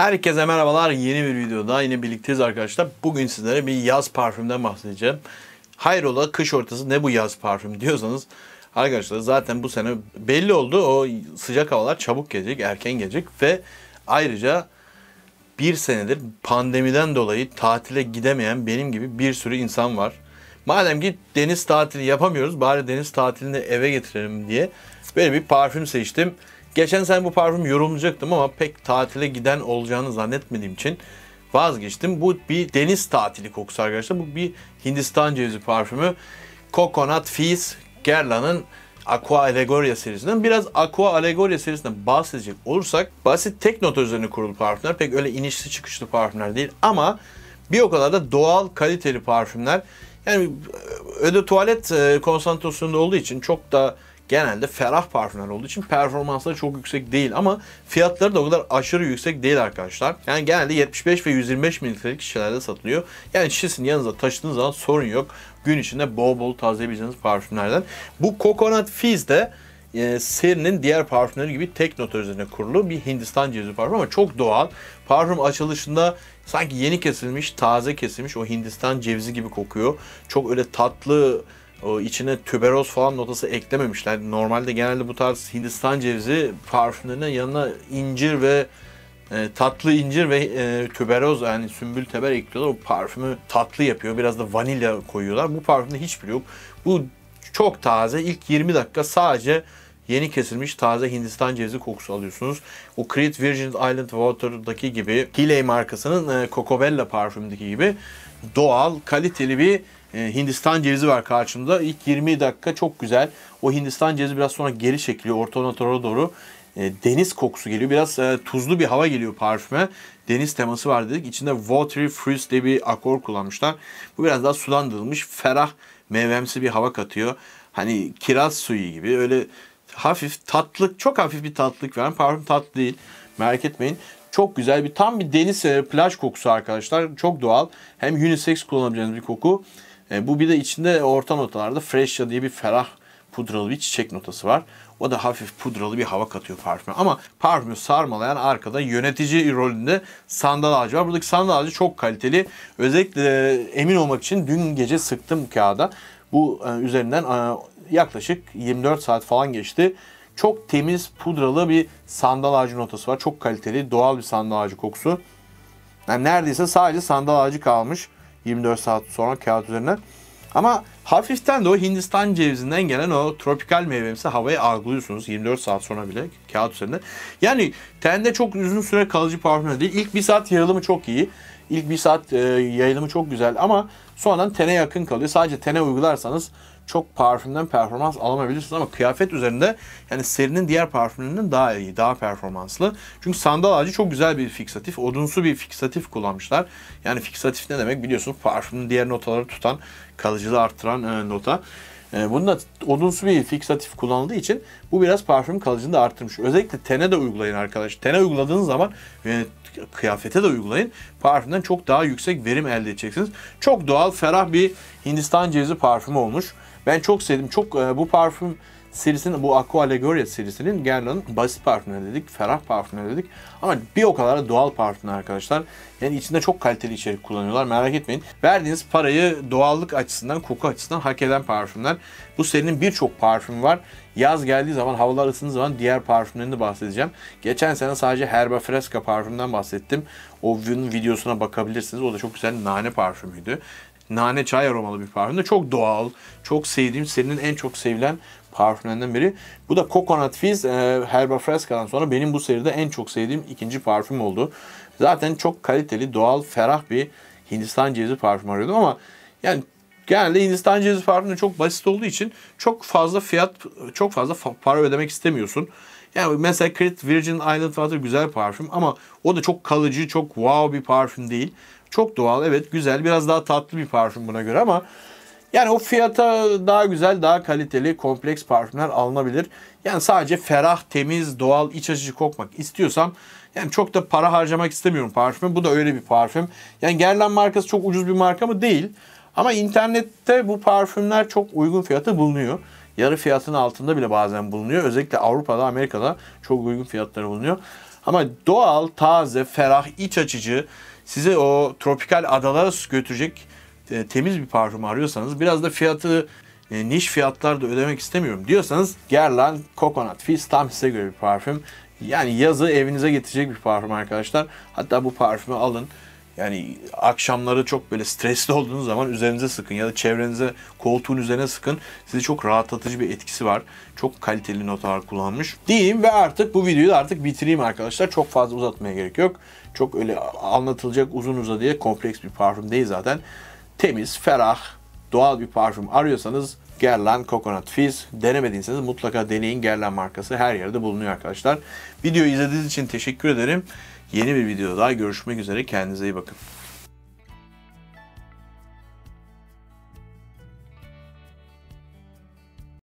Herkese merhabalar. Yeni bir videoda yine birlikteyiz arkadaşlar. Bugün sizlere bir yaz parfümden bahsedeceğim. Hayrola kış ortası ne bu yaz parfüm diyorsanız arkadaşlar zaten bu sene belli oldu. O sıcak havalar çabuk gelecek, erken gelecek ve ayrıca bir senedir pandemiden dolayı tatile gidemeyen benim gibi bir sürü insan var. Madem ki deniz tatili yapamıyoruz bari deniz tatilini eve getirelim diye böyle bir parfüm seçtim. Geçen sene bu parfüm yorumlayacaktım ama pek tatile giden olacağını zannetmediğim için vazgeçtim. Bu bir deniz tatili kokusu arkadaşlar. Bu bir Hindistan cevizi parfümü. Coconut Fizz Guerlain'ın Aqua Allegoria serisinden biraz Aqua Allegoria serisinden bahsedecek olursak basit tek nota üzerine kurulu parfümler pek öyle inişli çıkışlı parfümler değil ama bir o kadar da doğal kaliteli parfümler. Yani e, öde tuvalet e, konsantrasyonunda olduğu için çok da genelde ferah parfümler olduğu için performansları çok yüksek değil ama fiyatları da o kadar aşırı yüksek değil arkadaşlar. Yani genelde 75 ve 125 mililitrelik şişelerde satılıyor. Yani şişesini yanınıza taşıdığınız zaman sorun yok. Gün içinde bol bol tazeleyebileceğiniz parfümlerden. Bu Coconut Fizz de e, serinin diğer parfümleri gibi tek nota üzerine kurulu bir Hindistan cevizi parfüm ama çok doğal. Parfüm açılışında sanki yeni kesilmiş, taze kesilmiş o Hindistan cevizi gibi kokuyor. Çok öyle tatlı içine tüberoz falan notası eklememişler. Normalde genelde bu tarz Hindistan cevizi parfümlerine yanına incir ve e, tatlı incir ve e, tüberoz yani sümbül teber ekliyorlar. O parfümü tatlı yapıyor. Biraz da vanilya koyuyorlar. Bu parfümde hiçbiri yok. Bu çok taze. İlk 20 dakika sadece yeni kesilmiş taze Hindistan cevizi kokusu alıyorsunuz. O Creed Virgin Island Water'daki gibi Hilley markasının e, Cocobella parfümündeki gibi doğal, kaliteli bir e, Hindistan cevizi var karşımda. İlk 20 dakika çok güzel. O Hindistan cevizi biraz sonra geri çekiliyor orta notalara doğru. E, deniz kokusu geliyor. Biraz e, tuzlu bir hava geliyor parfüme. Deniz teması var dedik. İçinde Watery Fruits diye bir akor kullanmışlar. Bu biraz daha sulandırılmış, ferah, meyvemsi bir hava katıyor. Hani kiraz suyu gibi öyle hafif tatlık, çok hafif bir tatlılık veren parfüm tatlı değil. Merak etmeyin. Çok güzel bir tam bir deniz plaj kokusu arkadaşlar. Çok doğal. Hem unisex kullanabileceğiniz bir koku. E, bu bir de içinde orta notalarda Fresh diye bir ferah pudralı bir çiçek notası var. O da hafif pudralı bir hava katıyor parfüme. Ama parfümü sarmalayan arkada yönetici rolünde sandal ağacı var. Buradaki sandal ağacı çok kaliteli. Özellikle e, emin olmak için dün gece sıktım kağıda. Bu e, üzerinden e, yaklaşık 24 saat falan geçti. Çok temiz pudralı bir sandal ağacı notası var. Çok kaliteli doğal bir sandal ağacı kokusu. Yani neredeyse sadece sandal ağacı kalmış. 24 saat sonra kağıt üzerine. Ama hafiften de o Hindistan cevizinden gelen o tropikal meyvemsi havayı algılıyorsunuz 24 saat sonra bile kağıt üzerinde. Yani tende çok uzun süre kalıcı parfüm değil. İlk bir saat yarılımı çok iyi. İlk bir saat e, yayılımı çok güzel ama sonradan tene yakın kalıyor. Sadece tene uygularsanız çok parfümden performans alamayabilirsiniz ama kıyafet üzerinde yani serinin diğer parfümlerinden daha iyi, daha performanslı. Çünkü sandal ağacı çok güzel bir fiksatif, odunsu bir fiksatif kullanmışlar. Yani fiksatif ne demek biliyorsunuz parfümün diğer notaları tutan, kalıcılığı arttıran e, nota. E, bunun odunsu bir fiksatif kullanıldığı için bu biraz parfüm kalıcını da arttırmış. Özellikle tene de uygulayın arkadaş. Tene uyguladığınız zaman e, kıyafete de uygulayın. Parfümden çok daha yüksek verim elde edeceksiniz. Çok doğal, ferah bir Hindistan cevizi parfümü olmuş. Ben çok sevdim. Çok e, bu parfüm serisinin bu Aqua Allegoria serisinin Guerlain'ın basit partneri dedik, ferah partneri dedik. Ama bir o kadar da doğal parfümler arkadaşlar. Yani içinde çok kaliteli içerik kullanıyorlar merak etmeyin. Verdiğiniz parayı doğallık açısından, koku açısından hak eden parfümler. Bu serinin birçok parfümü var. Yaz geldiği zaman, havalar ısındığı zaman diğer parfümlerini bahsedeceğim. Geçen sene sadece Herba Fresca parfümden bahsettim. O videosuna bakabilirsiniz. O da çok güzel nane parfümüydü nane çay aromalı bir parfümde. Çok doğal, çok sevdiğim, serinin en çok sevilen parfümlerinden biri. Bu da Coconut Fizz e, Herba Fresca'dan sonra benim bu seride en çok sevdiğim ikinci parfüm oldu. Zaten çok kaliteli, doğal, ferah bir Hindistan cevizi parfüm arıyordum ama yani genelde Hindistan cevizi parfümü çok basit olduğu için çok fazla fiyat, çok fazla para ödemek istemiyorsun. Yani mesela Crit Virgin Island Water güzel parfüm ama o da çok kalıcı, çok wow bir parfüm değil. Çok doğal, evet güzel, biraz daha tatlı bir parfüm buna göre ama yani o fiyata daha güzel, daha kaliteli, kompleks parfümler alınabilir. Yani sadece ferah, temiz, doğal, iç açıcı kokmak istiyorsam yani çok da para harcamak istemiyorum parfüme. Bu da öyle bir parfüm. Yani Guerlain markası çok ucuz bir marka mı? Değil. Ama internette bu parfümler çok uygun fiyata bulunuyor. Yarı fiyatın altında bile bazen bulunuyor. Özellikle Avrupa'da, Amerika'da çok uygun fiyatları bulunuyor. Ama doğal, taze, ferah, iç açıcı, sizi o tropikal adalara götürecek e, temiz bir parfüm arıyorsanız biraz da fiyatı e, niş da ödemek istemiyorum diyorsanız Guerlain Coconut Fizz tam size göre bir parfüm. Yani yazı evinize getirecek bir parfüm arkadaşlar. Hatta bu parfümü alın. Yani akşamları çok böyle stresli olduğunuz zaman üzerinize sıkın ya da çevrenize koltuğun üzerine sıkın. Sizi çok rahatlatıcı bir etkisi var. Çok kaliteli notalar kullanmış. Diyeyim ve artık bu videoyu da artık bitireyim arkadaşlar. Çok fazla uzatmaya gerek yok. Çok öyle anlatılacak uzun uzadıya kompleks bir parfüm değil zaten temiz, ferah, doğal bir parfüm arıyorsanız Guerlain Coconut Fizz denemediyseniz mutlaka deneyin. Guerlain markası her yerde bulunuyor arkadaşlar. Videoyu izlediğiniz için teşekkür ederim. Yeni bir videoda görüşmek üzere. Kendinize iyi bakın.